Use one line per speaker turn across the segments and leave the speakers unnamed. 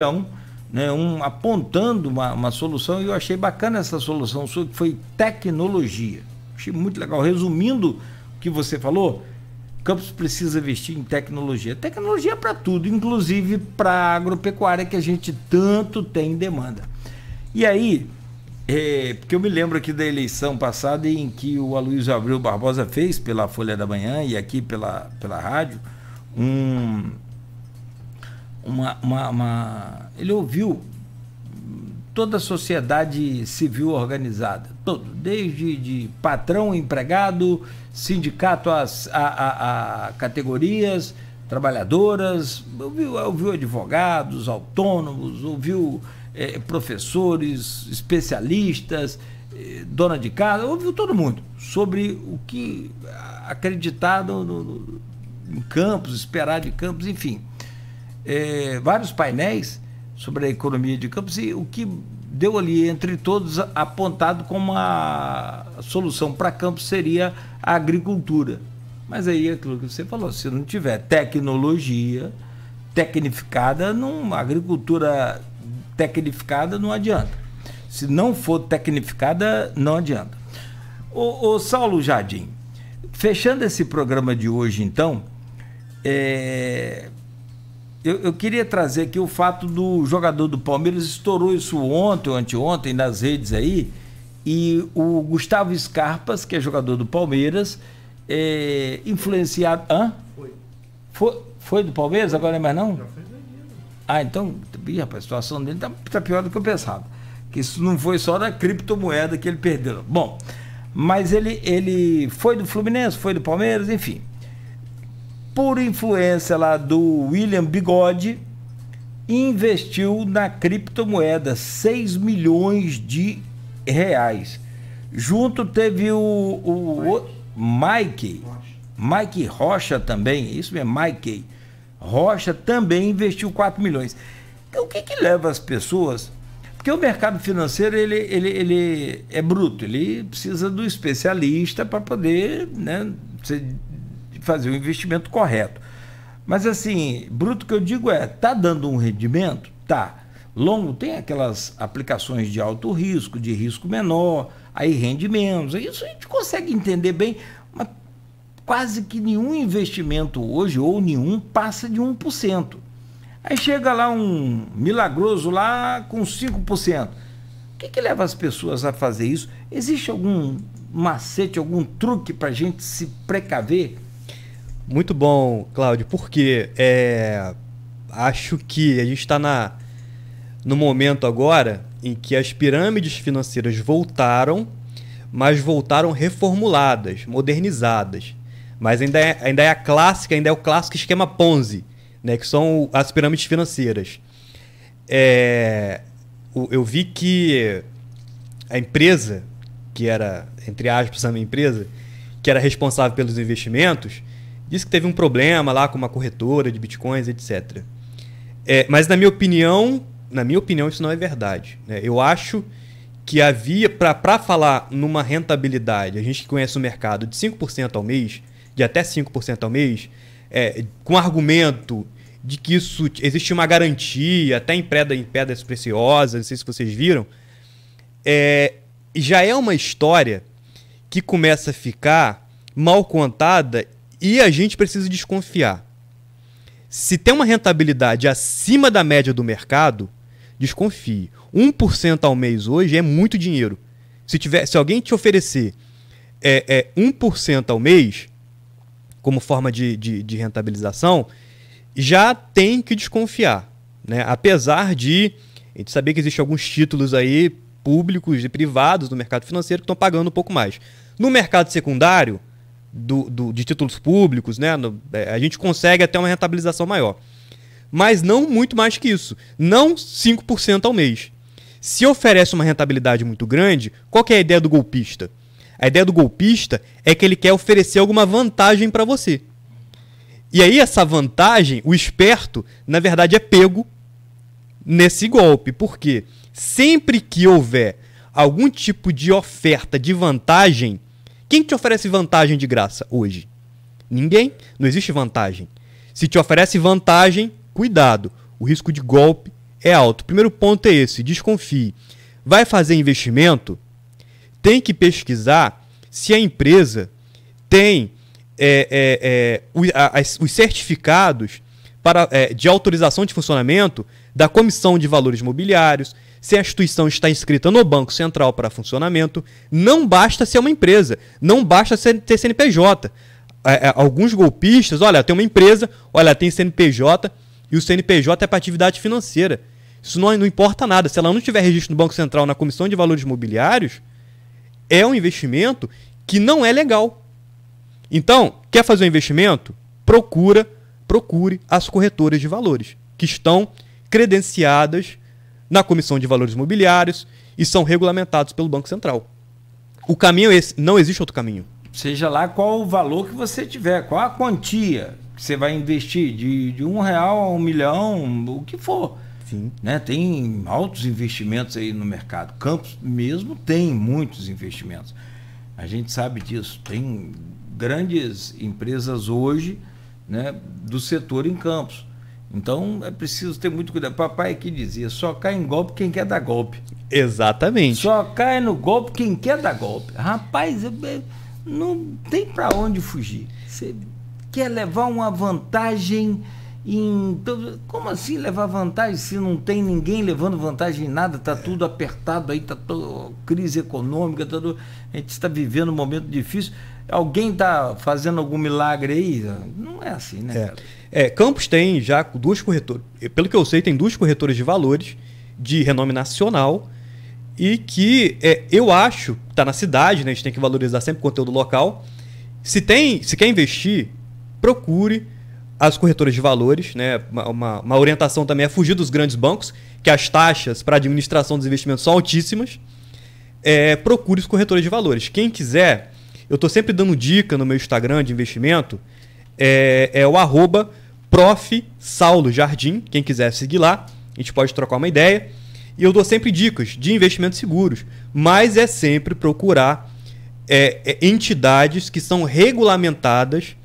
Então, né, um, apontando uma, uma, solução, e eu achei bacana essa solução sua, que foi tecnologia. Achei muito legal. Resumindo o que você falou, Campos precisa investir em tecnologia. Tecnologia para tudo, inclusive para a agropecuária, que a gente tanto tem demanda. E aí, é, porque eu me lembro aqui da eleição passada em que o Aloysio Abreu Barbosa fez pela Folha da Manhã e aqui pela, pela rádio um uma, uma, uma, ele ouviu toda a sociedade civil organizada, todo, desde de patrão, empregado, sindicato a, a, a categorias trabalhadoras, ouviu, ouviu advogados, autônomos, ouviu é, professores, especialistas, é, dona de casa, ouviu todo mundo sobre o que acreditado no, no, em Campos, esperar de Campos, enfim. É, vários painéis sobre a economia de Campos e o que deu ali entre todos apontado como a solução para Campos seria a agricultura. Mas aí é aquilo que você falou, se não tiver tecnologia tecnificada, não, agricultura tecnificada não adianta. Se não for tecnificada, não adianta. o Saulo Jardim, fechando esse programa de hoje, então, é, eu, eu, queria trazer aqui o fato do jogador do Palmeiras estourou isso ontem ou anteontem nas redes aí. E o Gustavo Scarpas, que é jogador do Palmeiras, é influenciado. Hã? Foi. Foi, foi do Palmeiras? Agora não é mais não? Já foi ah, então, rapaz, a situação dele tá, tá, pior do que eu pensava. Que isso não foi só da criptomoeda que ele perdeu. Bom, mas ele, ele foi do Fluminense, foi do Palmeiras, enfim por influência lá do William Bigode, investiu na criptomoeda 6 milhões de reais. Junto teve o, o, Mike. O Mike, Mike Rocha também, é isso mesmo, Mike Rocha também investiu 4 milhões. Então o que, que leva as pessoas? Porque o mercado financeiro ele, ele, ele é bruto, ele precisa do especialista para poder né, ser fazer o investimento correto. Mas assim, bruto que eu digo é, tá dando um rendimento? Tá. Longo tem aquelas aplicações de alto risco, de risco menor, aí rende menos. Isso a gente consegue entender bem, mas quase que nenhum investimento hoje, ou nenhum, passa de 1%. Aí chega lá um milagroso lá com 5%. O que, que leva as pessoas a fazer isso? Existe algum macete, algum truque para a gente se precaver?
Muito bom, Cláudio, porque é, acho que a gente está no momento agora em que as pirâmides financeiras voltaram, mas voltaram reformuladas, modernizadas. Mas ainda é, ainda é a clássica, ainda é o clássico esquema Ponzi, né, que são as pirâmides financeiras. É, eu vi que a empresa, que era, entre aspas, a minha empresa, que era responsável pelos investimentos, Disse que teve um problema lá com uma corretora de bitcoins, etc. É, mas na minha opinião, na minha opinião, isso não é verdade. Né? Eu acho que havia, para falar numa rentabilidade, a gente que conhece o mercado, de 5% ao mês, de até 5% ao mês, é, com argumento de que isso existe uma garantia, até em pedras, em pedras preciosas, não sei se vocês viram, é, já é uma história que começa a ficar mal contada e a gente precisa desconfiar. Se tem uma rentabilidade acima da média do mercado, desconfie. 1% ao mês hoje é muito dinheiro. Se, tiver, se alguém te oferecer é, é 1% ao mês, como forma de, de, de, rentabilização, já tem que desconfiar. Né? Apesar de a gente saber que existem alguns títulos aí públicos e privados do mercado financeiro que estão pagando um pouco mais. No mercado secundário, do, do, de títulos públicos, né? No, é, a gente consegue até uma rentabilização maior. Mas não muito mais que isso. Não 5% ao mês. Se oferece uma rentabilidade muito grande, qual é a ideia do golpista? A ideia do golpista é que ele quer oferecer alguma vantagem para você. E aí essa vantagem, o esperto, na verdade é pego nesse golpe, porque sempre que houver algum tipo de oferta de vantagem, quem te oferece vantagem de graça hoje? Ninguém. Não existe vantagem. Se te oferece vantagem, cuidado. O risco de golpe é alto. O primeiro ponto é esse: desconfie. Vai fazer investimento? Tem que pesquisar se a empresa tem é, é, é, os certificados para, é, de autorização de funcionamento da Comissão de Valores Mobiliários, se a instituição está inscrita no Banco Central para funcionamento, não basta ser uma empresa, não basta ter CNPJ. É, é, alguns golpistas, olha, tem uma empresa, olha, tem CNPJ, e o CNPJ é para atividade financeira. Isso não, não importa nada. Se ela não tiver registro no Banco Central na Comissão de Valores Imobiliários, é um investimento que não é legal. Então, quer fazer um investimento? Procura, procure as corretoras de valores que estão credenciadas na Comissão de Valores Imobiliários e são regulamentados pelo Banco Central. O caminho é esse, não existe outro caminho. Seja lá qual o valor que você tiver, qual a quantia
que você vai investir, de, de um real a um milhão, o que for. Sim. Né? Tem altos investimentos aí no mercado. Campos mesmo tem muitos investimentos. A gente sabe disso. Tem grandes empresas hoje né, do setor em Campos. Então é preciso ter muito cuidado. Papai que dizia: só cai em golpe quem quer dar golpe. Exatamente. Só cai no golpe quem quer dar golpe. Rapaz, não tem para onde fugir. Você quer levar uma vantagem em. Como assim levar vantagem se não tem ninguém levando vantagem em nada? Está tudo apertado aí, está crise econômica, tá tudo...
a gente está vivendo um momento difícil alguém está fazendo algum milagre aí? Não é assim, né? É. é. Campos tem já duas corretoras, pelo que eu sei, tem duas corretoras de valores de renome nacional e que é, eu acho, está na cidade, né? A gente tem que valorizar sempre o conteúdo local. Se tem, se quer investir, procure as corretoras de valores, né? Uma, uma orientação também é fugir dos grandes bancos, que as taxas para administração dos investimentos são altíssimas. É, procure os corretores de valores. Quem quiser eu estou sempre dando dica no meu Instagram de investimento. É, é o arroba Jardim, quem quiser seguir lá, a gente pode trocar uma ideia. E eu dou sempre dicas de investimentos seguros, mas é sempre procurar é, é, entidades que são regulamentadas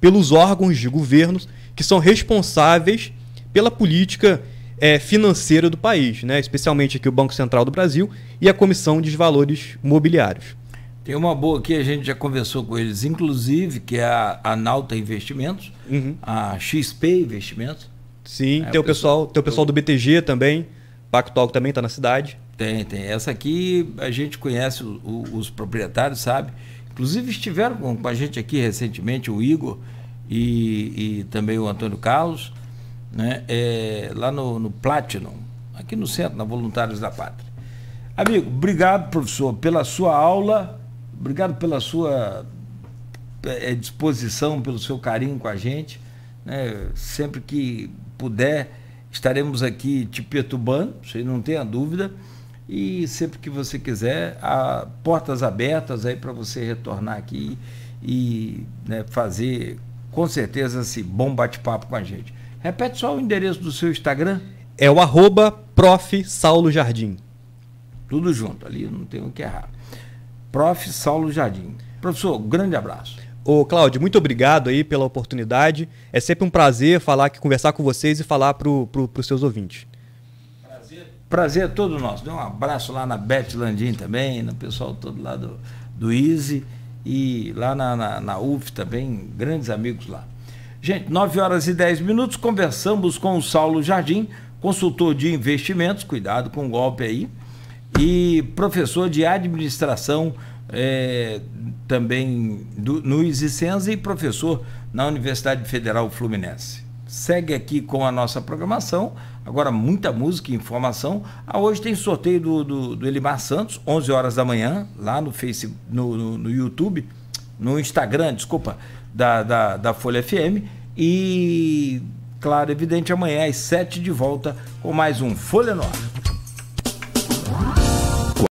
pelos órgãos de governos que são responsáveis pela política é, financeira do país, né? especialmente aqui o Banco Central do Brasil e a Comissão de Valores Mobiliários.
Tem uma boa aqui, a gente já conversou com eles, inclusive, que é a, a Nauta Investimentos, uhum. a XP Investimentos. Sim, é, tem o pessoal, tem o pessoal do
BTG também,
Pactual que também está na cidade. Tem, tem. Essa aqui a gente conhece o, o, os proprietários, sabe? Inclusive estiveram com, com a gente aqui recentemente, o Igor e, e também o Antônio Carlos, né? É, lá no, no Platinum, aqui no centro, na Voluntários da Pátria. Amigo, obrigado, professor, pela sua aula Obrigado pela sua é, disposição, pelo seu carinho com a gente. Né? Sempre que puder, estaremos aqui te perturbando, você não tenha dúvida. E sempre que você quiser, há portas abertas aí para você retornar aqui e né, fazer com certeza esse bom bate-papo com a gente. Repete só o endereço do seu Instagram. É o arroba
prof. Saulo Jardim. Tudo junto ali, não tem o que errar. Prof. Saulo Jardim. Professor, grande abraço. Ô, Cláudio, muito obrigado aí pela oportunidade. É sempre um prazer falar, conversar com vocês e falar para pro, os seus ouvintes.
Prazer. Prazer é todo nosso. Dê um abraço lá na Beth Landim também, no pessoal todo lá do, do Easy e lá na, na, na UF também, grandes amigos lá. Gente, 9 horas e 10 minutos, conversamos com o Saulo Jardim, consultor de investimentos, cuidado com o golpe aí e professor de administração é, também do, no Isicenza e professor na Universidade Federal Fluminense. Segue aqui com a nossa programação. Agora, muita música e informação. Ah, hoje tem sorteio do, do, do Elimar Santos, 11 horas da manhã, lá no, Face, no, no, no YouTube, no Instagram, desculpa, da, da, da Folha FM. E, claro, evidente, amanhã às 7 de volta com mais um Folha Nova.